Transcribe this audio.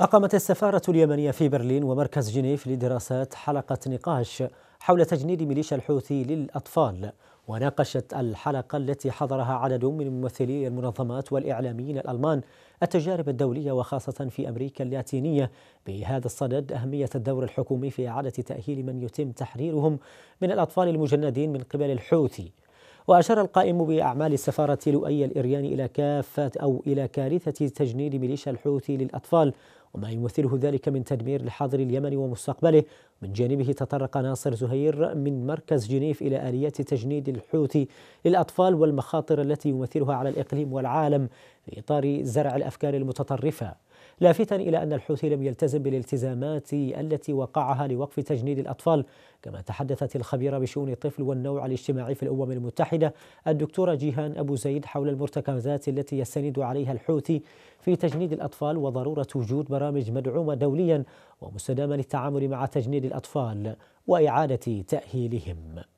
أقامت السفارة اليمنية في برلين ومركز جنيف لدراسات حلقة نقاش حول تجنيد ميليشيا الحوثي للأطفال وناقشت الحلقة التي حضرها عدد من ممثلي المنظمات والإعلاميين الألمان التجارب الدولية وخاصة في أمريكا اللاتينية بهذا الصدد أهمية الدور الحكومي في إعادة تأهيل من يتم تحريرهم من الأطفال المجندين من قبل الحوثي وأشار القائم بأعمال السفارة لؤي الإرياني إلى كافة أو إلى كارثة تجنيد ميليشيا الحوثي للأطفال وما يمثله ذلك من تدمير لحاضر اليمن ومستقبله من جانبه تطرق ناصر زهير من مركز جنيف إلى آليات تجنيد الحوثي للأطفال والمخاطر التي يمثلها على الإقليم والعالم في إطار زرع الأفكار المتطرفة لافتا إلى أن الحوثي لم يلتزم بالالتزامات التي وقعها لوقف تجنيد الأطفال كما تحدثت الخبيرة بشؤون الطفل والنوع الاجتماعي في الأمم المتحدة الدكتورة جيهان أبو زيد حول المرتكزات التي يستند عليها الحوثي في تجنيد الأطفال وضرورة وجود برامج مدعومة دوليا ومستدامة للتعامل مع تجنيد الأطفال وإعادة تأهيلهم